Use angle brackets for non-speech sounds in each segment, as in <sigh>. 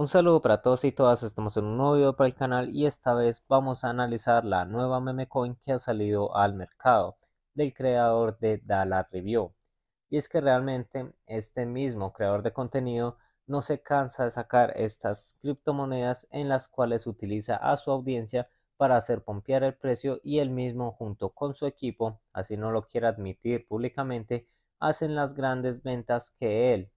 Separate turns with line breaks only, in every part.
Un saludo para todos y todas, estamos en un nuevo video para el canal y esta vez vamos a analizar la nueva memecoin que ha salido al mercado del creador de dalla Review. Y es que realmente este mismo creador de contenido no se cansa de sacar estas criptomonedas en las cuales utiliza a su audiencia para hacer pompear el precio y él mismo junto con su equipo, así no lo quiere admitir públicamente, hacen las grandes ventas que él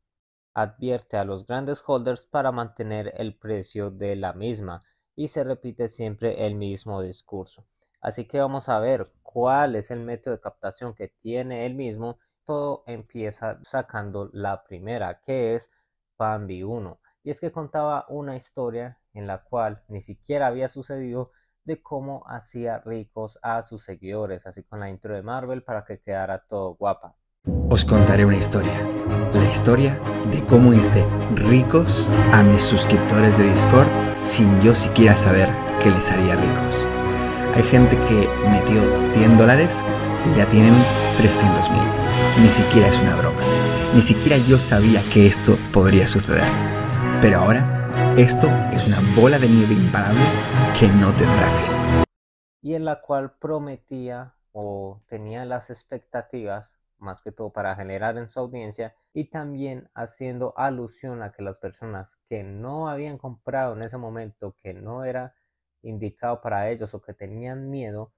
advierte a los grandes holders para mantener el precio de la misma y se repite siempre el mismo discurso. Así que vamos a ver cuál es el método de captación que tiene el mismo. Todo empieza sacando la primera, que es Bambi 1. Y es que contaba una historia en la cual ni siquiera había sucedido de cómo hacía ricos a sus seguidores, así con la intro de Marvel para que quedara todo guapa
os contaré una historia. La historia de cómo hice ricos a mis suscriptores de Discord sin yo siquiera saber que les haría ricos. Hay gente que metió 100 dólares y ya tienen 300 mil. Ni siquiera es una broma. Ni siquiera yo sabía que esto podría suceder. Pero ahora, esto es una bola de nieve imparable que no tendrá fin.
Y en la cual prometía o tenía las expectativas más que todo para generar en su audiencia y también haciendo alusión a que las personas que no habían comprado en ese momento, que no era indicado para ellos o que tenían miedo,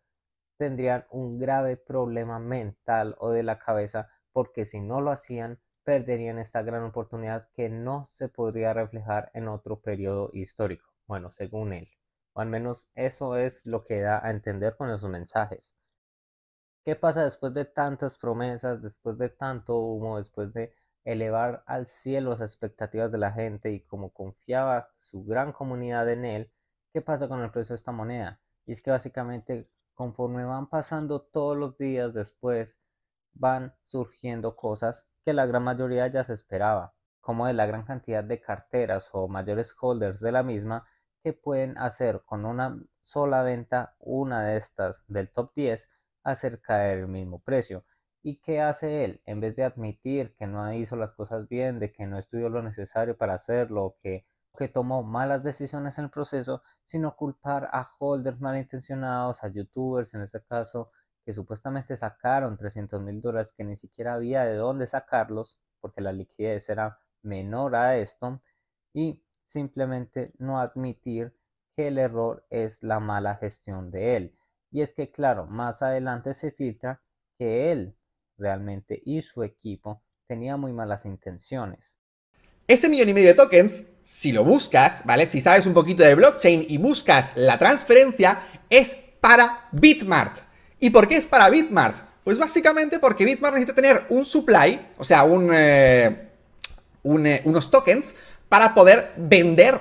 tendrían un grave problema mental o de la cabeza porque si no lo hacían perderían esta gran oportunidad que no se podría reflejar en otro periodo histórico, bueno, según él. O al menos eso es lo que da a entender con esos mensajes. ¿Qué pasa después de tantas promesas, después de tanto humo, después de elevar al cielo las expectativas de la gente y como confiaba su gran comunidad en él, ¿qué pasa con el precio de esta moneda? Y es que básicamente conforme van pasando todos los días después, van surgiendo cosas que la gran mayoría ya se esperaba, como de la gran cantidad de carteras o mayores holders de la misma que pueden hacer con una sola venta una de estas del top 10 acerca del mismo precio. ¿Y qué hace él? En vez de admitir que no hizo las cosas bien, de que no estudió lo necesario para hacerlo, que, que tomó malas decisiones en el proceso, sino culpar a holders malintencionados, a youtubers en este caso, que supuestamente sacaron 300 mil dólares que ni siquiera había de dónde sacarlos, porque la liquidez era menor a esto, y simplemente no admitir que el error es la mala gestión de él. Y es que, claro, más adelante se filtra que él realmente y su equipo tenía muy malas intenciones.
Ese millón y medio de tokens, si lo buscas, ¿vale? Si sabes un poquito de blockchain y buscas la transferencia, es para Bitmart. ¿Y por qué es para Bitmart? Pues básicamente porque Bitmart necesita tener un supply, o sea, un, eh, eh, unos tokens para poder vender. O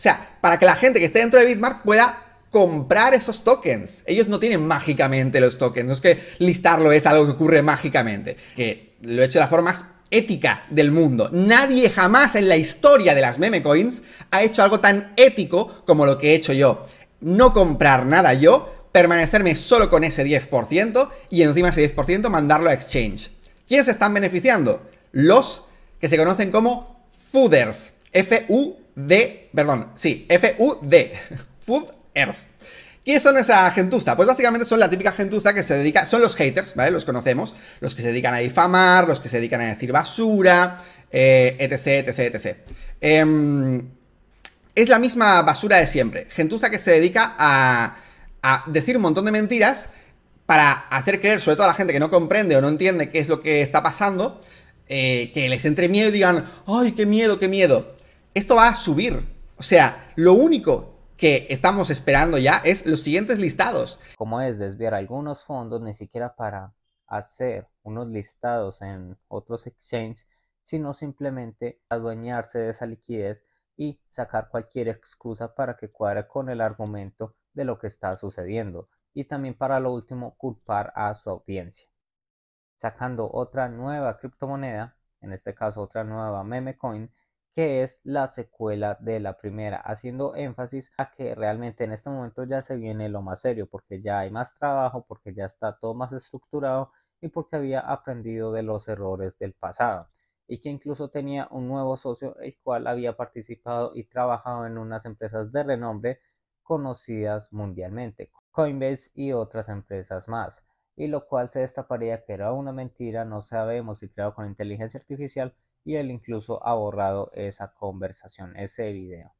sea, para que la gente que esté dentro de Bitmart pueda comprar esos tokens. Ellos no tienen mágicamente los tokens, no es que listarlo es algo que ocurre mágicamente, que lo he hecho de la forma más ética del mundo. Nadie jamás en la historia de las meme coins ha hecho algo tan ético como lo que he hecho yo. No comprar nada yo, permanecerme solo con ese 10% y encima ese 10% mandarlo a exchange. ¿Quiénes se están beneficiando? Los que se conocen como fooders. F-U-D, perdón, sí, F-U-D. <laughs> Food ERS. ¿Qué son esa gentuza? Pues básicamente son la típica gentuza que se dedica, son los haters, ¿vale? Los conocemos, los que se dedican a difamar, los que se dedican a decir basura, eh, etc, etc, etc. Em, es la misma basura de siempre, gentuza que se dedica a, a decir un montón de mentiras para hacer creer, sobre todo a la gente que no comprende o no entiende qué es lo que está pasando, eh, que les entre miedo y digan, ¡ay, qué miedo, qué miedo! Esto va a subir. O sea, lo único que estamos esperando ya es los siguientes
listados. Como es desviar algunos fondos ni siquiera para hacer unos listados en otros exchanges, sino simplemente adueñarse de esa liquidez y sacar cualquier excusa para que cuadre con el argumento de lo que está sucediendo. Y también para lo último, culpar a su audiencia. Sacando otra nueva criptomoneda, en este caso otra nueva meme que es la secuela de la primera, haciendo énfasis a que realmente en este momento ya se viene lo más serio, porque ya hay más trabajo, porque ya está todo más estructurado y porque había aprendido de los errores del pasado, y que incluso tenía un nuevo socio el cual había participado y trabajado en unas empresas de renombre conocidas mundialmente, Coinbase y otras empresas más, y lo cual se destaparía que era una mentira, no sabemos si creado con inteligencia artificial, y él incluso ha borrado esa conversación, ese video.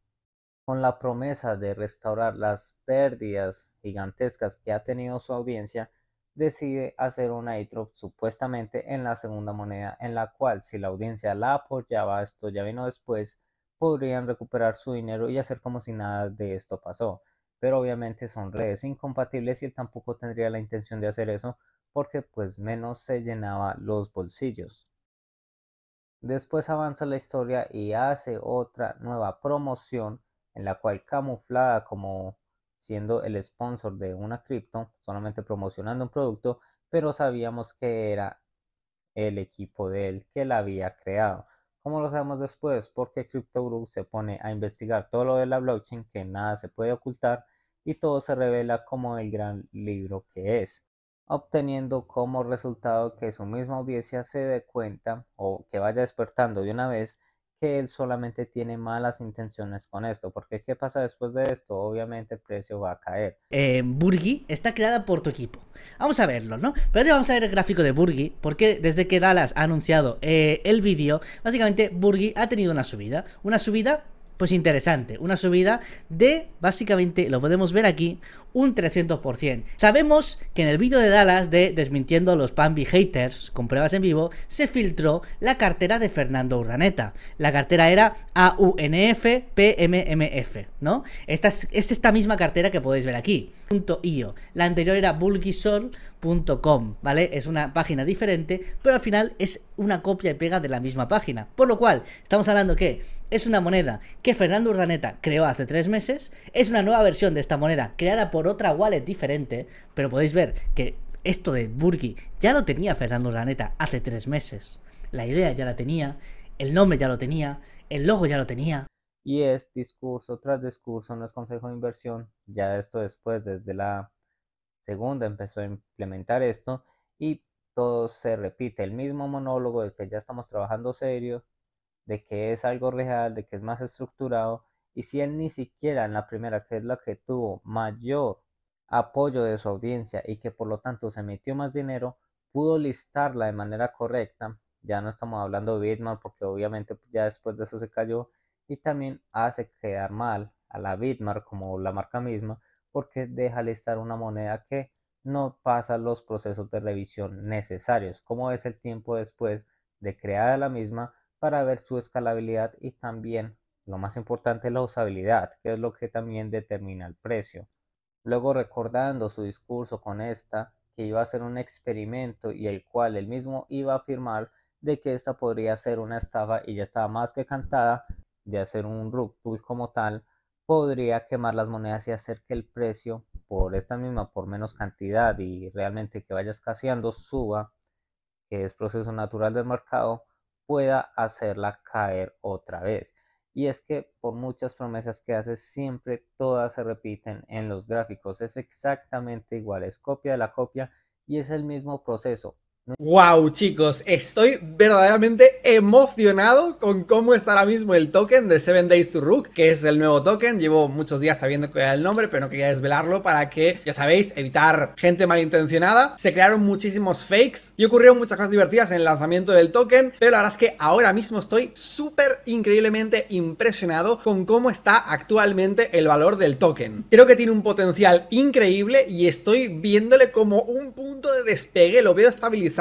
Con la promesa de restaurar las pérdidas gigantescas que ha tenido su audiencia, decide hacer una intro supuestamente en la segunda moneda en la cual si la audiencia la apoyaba, esto ya vino después, podrían recuperar su dinero y hacer como si nada de esto pasó. Pero obviamente son redes incompatibles y él tampoco tendría la intención de hacer eso porque pues menos se llenaba los bolsillos. Después avanza la historia y hace otra nueva promoción en la cual camuflada como siendo el sponsor de una cripto, solamente promocionando un producto, pero sabíamos que era el equipo de él que la había creado. ¿Cómo lo sabemos después? Porque Group se pone a investigar todo lo de la blockchain, que nada se puede ocultar, y todo se revela como el gran libro que es obteniendo como resultado que su misma audiencia se dé cuenta o que vaya despertando de una vez que él solamente tiene malas intenciones con esto, porque ¿qué pasa después de esto? Obviamente el precio va a caer. en eh, Burgi está creada por tu equipo. Vamos a verlo, ¿no? Pero vamos a ver el gráfico de Burgi, porque desde que
Dallas ha anunciado eh, el vídeo, básicamente Burgi ha tenido una subida, una subida pues interesante, una subida de básicamente, lo podemos ver aquí, un 300%. Sabemos que en el vídeo de Dallas de Desmintiendo los Pambi Haters, con pruebas en vivo, se filtró la cartera de Fernando Urdaneta. La cartera era AUNFPMMF ¿no? Esta es, esta misma cartera que podéis ver aquí, .io. La anterior era bulgisol.com, ¿vale? Es una página diferente, pero al final es una copia y pega de la misma página. Por lo cual, estamos hablando que es una moneda que Fernando Urdaneta creó hace tres meses, es una nueva versión de esta moneda creada por por otra wallet diferente, pero podéis ver que esto de Burgi ya lo tenía Fernando Laneta hace tres
meses. La
idea ya la tenía, el nombre ya lo tenía, el logo ya lo tenía.
Y es discurso tras discurso en los consejos de inversión. Ya esto después, desde la segunda, empezó a implementar esto y todo se repite. El mismo monólogo de que ya estamos trabajando serio, de que es algo real, de que es más estructurado y si él ni siquiera en la primera, que es la que tuvo mayor apoyo de su audiencia y que por lo tanto se metió más dinero, pudo listarla de manera correcta, ya no estamos hablando de porque obviamente pues, ya después de eso se cayó y también hace quedar mal a la Bitmar como la marca misma porque deja listar una moneda que no pasa los procesos de revisión necesarios, como es el tiempo después de creada la misma para ver su escalabilidad y también lo más importante es la usabilidad, que es lo que también determina el precio. Luego recordando su discurso con esta, que iba a ser un experimento y el cual él mismo iba a afirmar de que esta podría ser una estafa y ya estaba más que cantada de hacer un rug Tool como tal, podría quemar las monedas y hacer que el precio por esta misma, por menos cantidad y realmente que vaya escaseando, suba, que es proceso natural del mercado, pueda hacerla caer otra vez. Y es que por muchas promesas que haces, siempre todas se repiten en los gráficos. Es exactamente igual, es copia de la copia y es el mismo proceso.
Wow, chicos, estoy verdaderamente emocionado con cómo está ahora mismo el token de Seven Days to Rook, que es el nuevo token. Llevo muchos días sabiendo cuál era el nombre, pero no quería desvelarlo para que, ya sabéis, evitar gente malintencionada. Se crearon muchísimos fakes y ocurrieron muchas cosas divertidas en el lanzamiento del token, pero la verdad es que ahora mismo estoy súper increíblemente impresionado con cómo está actualmente el valor del token. Creo que tiene un potencial increíble y estoy viéndole como un punto de despegue, lo veo estabilizado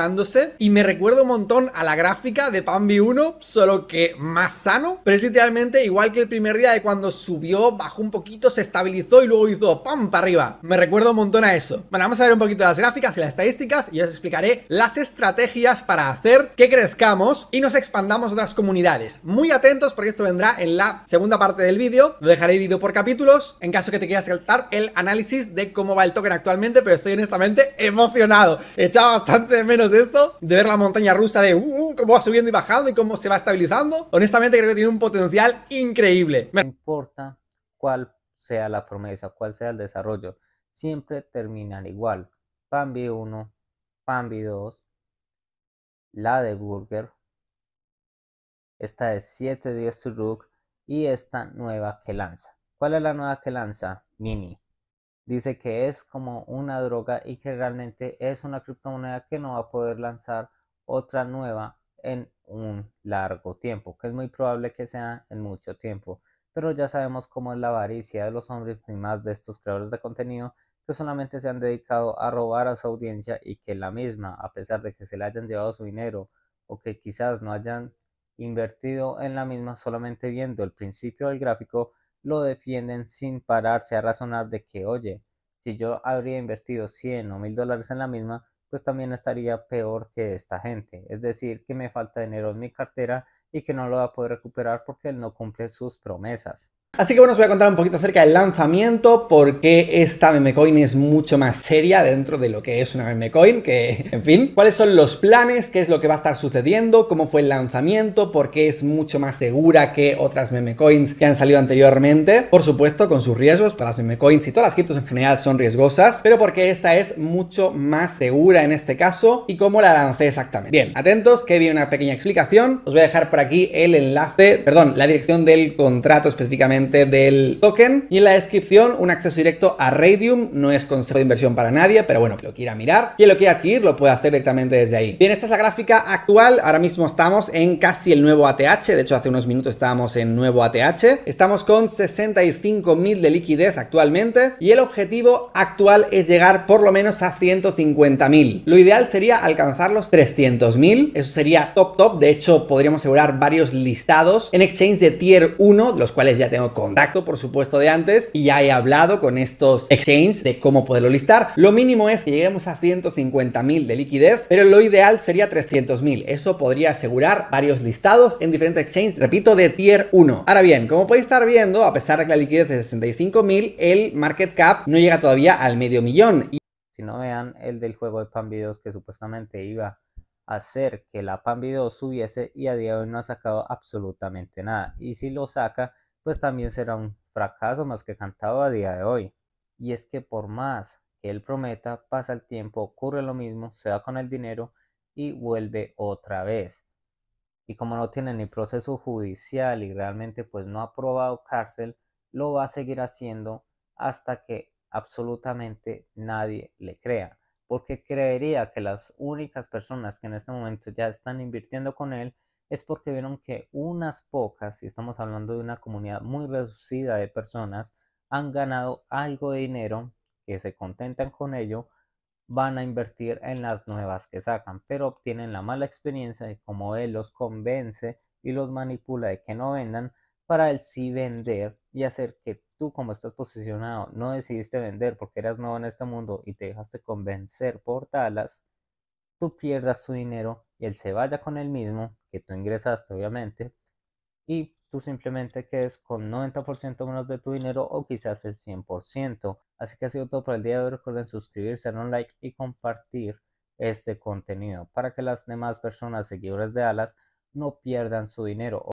y me recuerdo un montón a la gráfica de Pambi 1, solo que más sano. Pero es literalmente igual que el primer día de cuando subió, bajó un poquito, se estabilizó y luego hizo ¡pam! para arriba. Me recuerdo un montón a eso. Bueno, vamos a ver un poquito las gráficas y las estadísticas y os explicaré las estrategias para hacer que crezcamos y nos expandamos a otras comunidades. Muy atentos porque esto vendrá en la segunda parte del vídeo. Lo dejaré dividido por capítulos en caso que te quieras saltar el análisis de cómo va el token actualmente, pero estoy honestamente emocionado. He echado bastante menos menos esto, de ver la montaña rusa de uh, uh, cómo va subiendo y bajando y cómo se va estabilizando, honestamente creo que tiene un potencial increíble.
No importa cuál sea la promesa, cuál sea el desarrollo, siempre terminan igual. b 1, B 2, la de Burger, esta de 7 días Suruk y esta nueva que lanza. ¿Cuál es la nueva que lanza? Mini dice que es como una droga y que realmente es una criptomoneda que no va a poder lanzar otra nueva en un largo tiempo, que es muy probable que sea en mucho tiempo. Pero ya sabemos cómo es la avaricia de los hombres y más de estos creadores de contenido que solamente se han dedicado a robar a su audiencia y que la misma, a pesar de que se le hayan llevado su dinero o que quizás no hayan invertido en la misma solamente viendo el principio del gráfico, lo defienden sin pararse a razonar de que, oye, si yo habría invertido 100 o 1000 dólares en la misma, pues también estaría peor que esta gente. Es decir, que me falta dinero en mi cartera y que no lo va a poder recuperar porque él no cumple sus promesas.
Así que bueno, os voy a contar un poquito acerca del lanzamiento, por qué esta memecoin es mucho más seria dentro de lo que es una memecoin, que, <laughs> en fin, cuáles son los planes, qué es lo que va a estar sucediendo, cómo fue el lanzamiento, por qué es mucho más segura que otras memecoins que han salido anteriormente, por supuesto, con sus riesgos para las memecoins y todas las criptos en general son riesgosas, pero por qué esta es mucho más segura en este caso y cómo la lancé exactamente. Bien, atentos que viene una pequeña explicación, os voy a dejar por aquí el enlace, perdón, la dirección del contrato específicamente del token. Y en la descripción un acceso directo a Radium, no es consejo de inversión para nadie, pero bueno, lo quiera mirar. Quien lo quiera adquirir lo puede hacer directamente desde ahí. Bien, esta es la gráfica actual, ahora mismo estamos en casi el nuevo ATH, de hecho hace unos minutos estábamos en nuevo ATH, estamos con 65.000 de liquidez actualmente y el objetivo actual es llegar por lo menos a 150.000. Lo ideal sería alcanzar los 300.000, eso sería top top, de hecho podríamos asegurar varios listados en exchange de tier 1, los cuales ya tengo contacto, por supuesto, de antes y ya he hablado con estos exchanges de cómo poderlo listar. Lo mínimo es que lleguemos a mil de liquidez, pero lo ideal sería mil. Eso podría asegurar varios listados en diferentes exchanges, repito, de tier 1. Ahora bien, como podéis estar viendo, a pesar de que la liquidez es de mil, el market cap no llega todavía al medio millón.
Y... Si no vean el del juego de Pan Videos que supuestamente iba a hacer que la PAN video subiese y a día de hoy no ha sacado absolutamente nada. Y si lo saca, pues también será un fracaso más que cantado a día de hoy. Y es que por más que él prometa, pasa el tiempo, ocurre lo mismo, se va con el dinero y vuelve otra vez. Y como no tiene ni proceso judicial y realmente pues no ha probado cárcel, lo va a seguir haciendo hasta que absolutamente nadie le crea, porque creería que las únicas personas que en este momento ya están invirtiendo con él es porque vieron que unas pocas, y estamos hablando de una comunidad muy reducida de personas, han ganado algo de dinero, que se contentan con ello, van a invertir en las nuevas que sacan, pero obtienen la mala experiencia de cómo él los convence y los manipula de que no vendan para él sí vender y hacer que tú como estás posicionado no decidiste vender porque eras nuevo en este mundo y te dejaste convencer por talas, tú pierdas tu dinero y él se vaya con el mismo que tú ingresaste, obviamente, y tú simplemente quedes con 90% menos de tu dinero o quizás el 100%. Así que ha sido todo por el día de hoy. Recuerden suscribirse, dar un like y compartir este contenido para que las demás personas seguidores de Alas no pierdan su dinero.